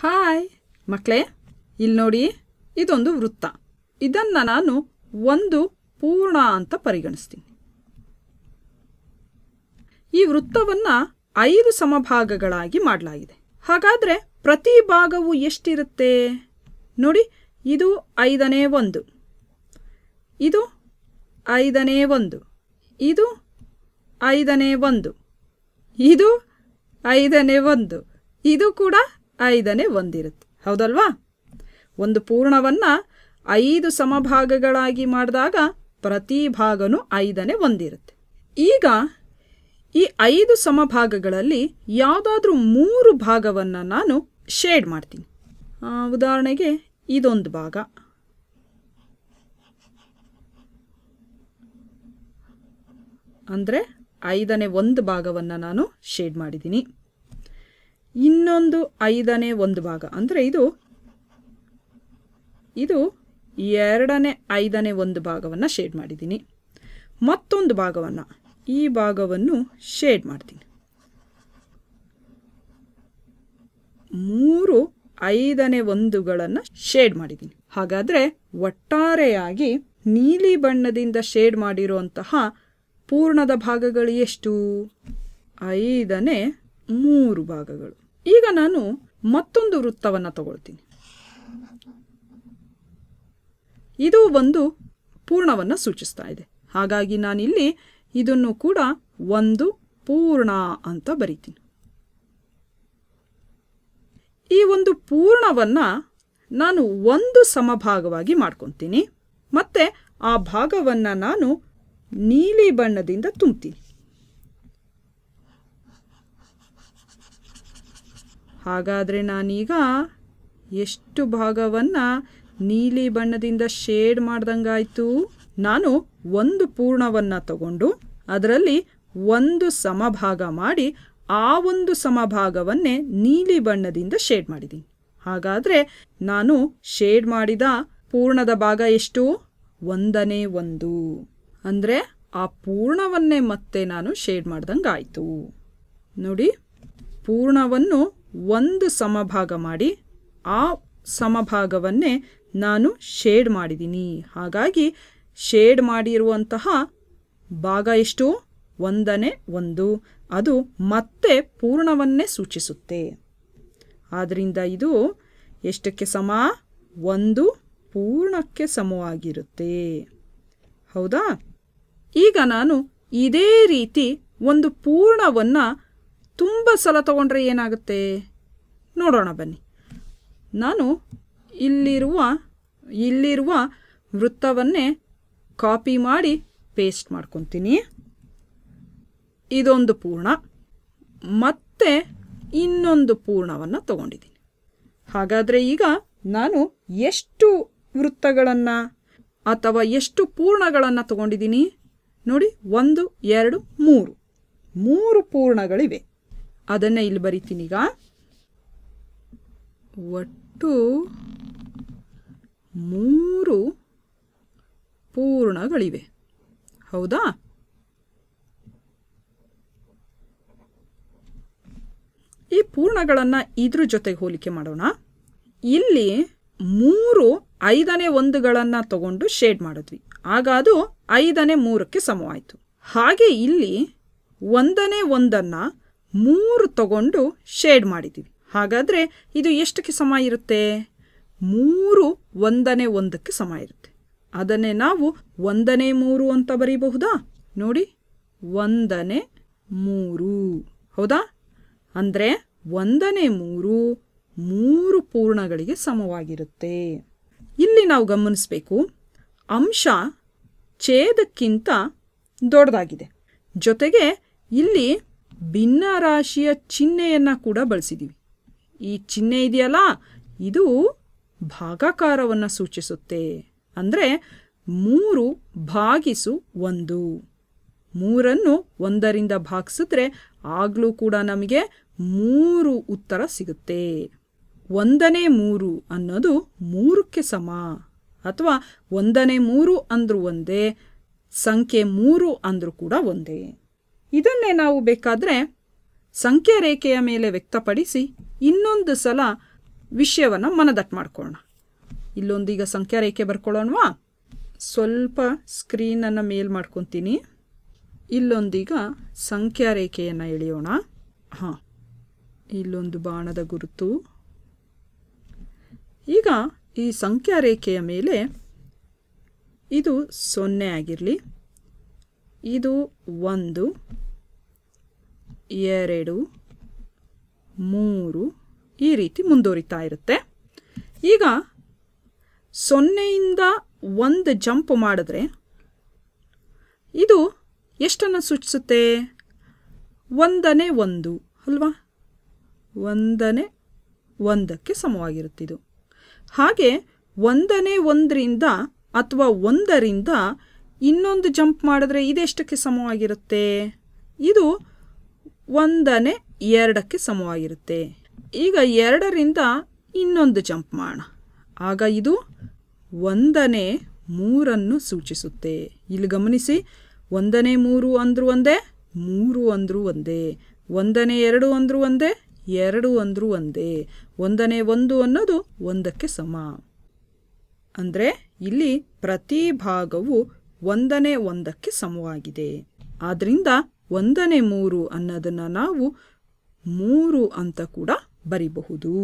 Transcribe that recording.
hi ಮಕ್ಕಳೇ ಇಲ್ಲಿ ನೋಡಿ ಇದೊಂದು ವೃತ್ತ ಇದನ್ನು ನಾನು ಒಂದು ಪೂರ್ಣ ಅಂತ ಪರಿಗಣಿಸ್ತೀನಿ ಈ ವೃತ್ತವನ್ನು ಐದು ಸಮಭಾಗಗಳಾಗಿ ಮಾಡಲಾಗಿದೆ ಹಾಗಾದರೆ ಪ್ರತಿ ಭಾಗವು ಎಷ್ಟಿರುತ್ತೆ ನೋಡಿ ಇದು ಐದನೇ ಒಂದು ಇದು ಐದನೇ ಒಂದು ಇದು ಐದನೇ ಒಂದು ಇದು ಐದನೇ ಒಂದು ಇದು ಕೂಡ ಐದನೇ ಒಂದಿರುತ್ತೆ ಹೌದಲ್ವಾ ಒಂದು ಪೂರ್ಣವನ್ನು ಐದು ಸಮಭಾಗಗಳಾಗಿ ಮಾಡಿದಾಗ ಪ್ರತಿ ಭಾಗನೂ ಐದನೇ ಒಂದಿರುತ್ತೆ ಈಗ ಈ ಐದು ಸಮಭಾಗಗಳಲ್ಲಿ ಯಾವುದಾದ್ರೂ ಮೂರು ಭಾಗವನ್ನು ನಾನು ಶೇಡ್ ಮಾಡ್ತೀನಿ ಉದಾಹರಣೆಗೆ ಇದೊಂದು ಭಾಗ ಅಂದರೆ ಐದನೇ ಒಂದು ಭಾಗವನ್ನು ನಾನು ಶೇಡ್ ಮಾಡಿದ್ದೀನಿ ಇನ್ನೊಂದು ಐದನೇ ಒಂದು ಭಾಗ ಅಂದರೆ ಇದು ಇದು ಎರಡನೇ ಐದನೇ ಒಂದು ಭಾಗವನ್ನು ಶೇಡ್ ಮಾಡಿದ್ದೀನಿ ಮತ್ತೊಂದು ಭಾಗವನ್ನು ಈ ಭಾಗವನ್ನು ಶೇಡ್ ಮಾಡ್ತೀನಿ ಮೂರು ಐದನೇ ಒಂದುಗಳನ್ನು ಶೇಡ್ ಮಾಡಿದ್ದೀನಿ ಹಾಗಾದರೆ ಒಟ್ಟಾರೆಯಾಗಿ ನೀಲಿ ಬಣ್ಣದಿಂದ ಶೇಡ್ ಮಾಡಿರುವಂತಹ ಪೂರ್ಣದ ಭಾಗಗಳು ಎಷ್ಟು ಐದನೇ ಮೂರು ಭಾಗಗಳು ಈಗ ನಾನು ಮತ್ತೊಂದು ವೃತ್ತವನ್ನು ತಗೊಳ್ತೀನಿ ಇದು ಒಂದು ಪೂರ್ಣವನ್ನು ಸೂಚಿಸ್ತಾ ಇದೆ ಹಾಗಾಗಿ ನಾನಿಲ್ಲಿ ಇದನ್ನು ಕೂಡ ಒಂದು ಪೂರ್ಣ ಅಂತ ಬರಿತೀನಿ ಈ ಒಂದು ಪೂರ್ಣವನ್ನು ನಾನು ಒಂದು ಸಮಭಾಗವಾಗಿ ಮಾಡ್ಕೊತೀನಿ ಮತ್ತು ಆ ಭಾಗವನ್ನು ನಾನು ನೀಲಿ ಬಣ್ಣದಿಂದ ತುಂಬ್ತೀನಿ ಹಾಗಾದರೆ ನಾನೀಗ ಎಷ್ಟು ಭಾಗವನ್ನು ನೀಲಿ ಬಣ್ಣದಿಂದ ಶೇಡ್ ಮಾಡ್ದಂಗಾಯಿತು ನಾನು ಒಂದು ಪೂರ್ಣವನ್ನು ತಗೊಂಡು ಅದರಲ್ಲಿ ಒಂದು ಸಮಭಾಗ ಮಾಡಿ ಆ ಒಂದು ಸಮಭಾಗವನ್ನೇ ನೀಲಿ ಬಣ್ಣದಿಂದ ಶೇಡ್ ಮಾಡಿದ್ದೀನಿ ಹಾಗಾದರೆ ನಾನು ಶೇಡ್ ಮಾಡಿದ ಪೂರ್ಣದ ಭಾಗ ಎಷ್ಟು ಒಂದನೇ ಒಂದು ಅಂದರೆ ಆ ಪೂರ್ಣವನ್ನೇ ಮತ್ತೆ ನಾನು ಶೇಡ್ ಮಾಡ್ದಂಗೆ ಆಯಿತು ನೋಡಿ ಪೂರ್ಣವನ್ನು ಒಂದು ಸಮಭಾಗ ಮಾಡಿ ಆ ಸಮಭಾಗವನ್ನೇ ನಾನು ಶೇಡ್ ಮಾಡಿದ್ದೀನಿ ಹಾಗಾಗಿ ಶೇಡ್ ಮಾಡಿರುವಂತಹ ಭಾಗ ಎಷ್ಟು ಒಂದನೇ ಒಂದು ಅದು ಮತ್ತೆ ಪೂರ್ಣವನ್ನೇ ಸೂಚಿಸುತ್ತೆ ಆದ್ದರಿಂದ ಇದು ಎಷ್ಟಕ್ಕೆ ಸಮ ಒಂದು ಪೂರ್ಣಕ್ಕೆ ಸಮವಾಗಿರುತ್ತೆ ಹೌದಾ ಈಗ ನಾನು ಇದೇ ರೀತಿ ಒಂದು ಪೂರ್ಣವನ್ನು ತುಂಬ ಸಲ ತಗೊಂಡ್ರೆ ಏನಾಗುತ್ತೆ ನೋಡೋಣ ಬನ್ನಿ ನಾನು ಇಲ್ಲಿರುವ ಇಲ್ಲಿರುವ ವೃತ್ತವನ್ನೇ ಕಾಪಿ ಮಾಡಿ ಪೇಸ್ಟ್ ಮಾಡ್ಕೊತೀನಿ ಇದೊಂದು ಪೂರ್ಣ ಮತ್ತೆ ಇನ್ನೊಂದು ಪೂರ್ಣವನ್ನು ತಗೊಂಡಿದ್ದೀನಿ ಹಾಗಾದರೆ ಈಗ ನಾನು ಎಷ್ಟು ವೃತ್ತಗಳನ್ನು ಅಥವಾ ಎಷ್ಟು ಪೂರ್ಣಗಳನ್ನು ತಗೊಂಡಿದ್ದೀನಿ ನೋಡಿ ಒಂದು ಎರಡು ಮೂರು ಮೂರು ಪೂರ್ಣಗಳಿವೆ ಅದನ್ನ ಇಲ್ಲಿ ಬರಿತೀನಿ ಈಗ ಒಟ್ಟು ಮೂರು ಪೂರ್ಣಗಳಿವೆ ಹೌದಾ ಈ ಪೂರ್ಣಗಳನ್ನು ಇದ್ರ ಜೊತೆಗೆ ಹೋಲಿಕೆ ಮಾಡೋಣ ಇಲ್ಲಿ ಮೂರು ಐದನೇ ಒಂದುಗಳನ್ನು ತಗೊಂಡು ಶೇಡ್ ಮಾಡಿದ್ವಿ ಆಗ ಅದು ಐದನೇ ಮೂರಕ್ಕೆ ಸಮವಾಯಿತು ಹಾಗೆ ಇಲ್ಲಿ ಒಂದನೇ ಒಂದನ್ನು ಮೂರು ತಗೊಂಡು ಶೇಡ್ ಮಾಡಿದ್ದೀವಿ ಹಾಗಾದರೆ ಇದು ಎಷ್ಟಕ್ಕೆ ಸಮ ಇರುತ್ತೆ ಮೂರು ಒಂದನೇ ಒಂದಕ್ಕೆ ಸಮ ಇರುತ್ತೆ ಅದನ್ನೇ ನಾವು ಒಂದನೇ ಮೂರು ಅಂತ ಬರೀಬಹುದಾ ನೋಡಿ ಒಂದನೇ ಮೂರು ಹೌದಾ ಅಂದರೆ ಒಂದನೇ ಮೂರು ಮೂರು ಪೂರ್ಣಗಳಿಗೆ ಸಮವಾಗಿರುತ್ತೆ ಇಲ್ಲಿ ನಾವು ಗಮನಿಸಬೇಕು ಅಂಶ ಛೇದಕ್ಕಿಂತ ದೊಡ್ಡದಾಗಿದೆ ಜೊತೆಗೆ ಇಲ್ಲಿ ಭಿನ್ನ ರಾಶಿಯ ಚಿಹ್ನೆಯನ್ನು ಕೂಡ ಬಳಸಿದ್ದೀವಿ ಈ ಚಿಹ್ನೆ ಇದೆಯಲ್ಲ ಇದು ಭಾಗಾಕಾರವನ್ನು ಸೂಚಿಸುತ್ತೆ ಅಂದರೆ ಮೂರು ಭಾಗಿಸು ಒಂದು ಮೂರನ್ನು ಒಂದರಿಂದ ಭಾಗಿಸಿದ್ರೆ ಆಗಲೂ ಕೂಡ ನಮಗೆ ಮೂರು ಉತ್ತರ ಸಿಗುತ್ತೆ ಒಂದನೇ ಮೂರು ಅನ್ನೋದು ಮೂರಕ್ಕೆ ಸಮ ಅಥವಾ ಒಂದನೇ ಮೂರು ಅಂದರೂ ಒಂದೇ ಸಂಖ್ಯೆ ಮೂರು ಅಂದರೂ ಕೂಡ ಒಂದೇ ಇದನ್ನೇ ನಾವು ಬೇಕಾದರೆ ಸಂಖ್ಯಾ ರೇಖೆಯ ಮೇಲೆ ವ್ಯಕ್ತಪಡಿಸಿ ಇನ್ನೊಂದು ಸಲ ವಿಷಯವನ್ನು ಮನದಟ್ಟು ಮಾಡ್ಕೊಳ್ಳೋಣ ಇಲ್ಲೊಂದೀಗ ಸಂಖ್ಯಾ ರೇಖೆ ಬರ್ಕೊಳ್ಳೋಣವಾ ಸ್ವಲ್ಪ ಸ್ಕ್ರೀನನ್ನು ಮೇಲ್ ಮಾಡ್ಕೊತೀನಿ ಇಲ್ಲೊಂದೀಗ ಸಂಖ್ಯಾ ರೇಖೆಯನ್ನು ಎಳೆಯೋಣ ಹಾಂ ಇಲ್ಲೊಂದು ಬಾಣದ ಗುರುತು ಈಗ ಈ ಸಂಖ್ಯಾ ರೇಖೆಯ ಮೇಲೆ ಇದು ಸೊನ್ನೆ ಆಗಿರಲಿ ಇದು ಒಂದು ಎರಡು ಮೂರು ಈ ರೀತಿ ಮುಂದುವರಿತಾ ಇರುತ್ತೆ ಈಗ ಸೊನ್ನೆಯಿಂದ ಒಂದು ಜಂಪ್ ಮಾಡಿದ್ರೆ ಇದು ಎಷ್ಟನ್ನು ಸೂಚಿಸುತ್ತೆ ಒಂದನೇ ಒಂದು ಅಲ್ವಾ ಒಂದನೇ ಒಂದಕ್ಕೆ ಸಮವಾಗಿರುತ್ತಿದು ಹಾಗೆ ಒಂದನೇ ಒಂದರಿಂದ ಅಥವಾ ಒಂದರಿಂದ ಇನ್ನೊಂದು ಜಂಪ್ ಮಾಡಿದ್ರೆ ಇದೆಷ್ಟಕ್ಕೆ ಸಮವಾಗಿರುತ್ತೆ ಇದು ಒಂದನೇ ಎರಡಕ್ಕೆ ಸಮವಾಗಿರುತ್ತೆ ಈಗ ಎರಡರಿಂದ ಇನ್ನೊಂದು ಜಂಪ್ ಮಾಡೋಣ ಆಗ ಇದು ಒಂದನೇ ಮೂರನ್ನು ಸೂಚಿಸುತ್ತೆ ಇಲ್ಲಿ ಗಮನಿಸಿ ಒಂದನೇ ಮೂರು ಅಂದರೂ ಒಂದೇ ಮೂರು ಅಂದರೂ ಒಂದೇ ಒಂದನೇ ಎರಡು ಅಂದರೂ ಒಂದೇ ಎರಡು ಅಂದರೂ ಒಂದೇ ಒಂದನೇ ಒಂದು ಅನ್ನೋದು ಒಂದಕ್ಕೆ ಸಮ ಅಂದರೆ ಇಲ್ಲಿ ಪ್ರತಿ ಭಾಗವು ಒಂದನೇ ಒಂದಕ್ಕೆ ಸಮವಾಗಿದೆ ಆದ್ದರಿಂದ ಒಂದನೇ ಮೂರು ಅನ್ನೋದನ್ನು ನಾವು ಮೂರು ಅಂತ ಕೂಡ ಬರಿಬಹುದು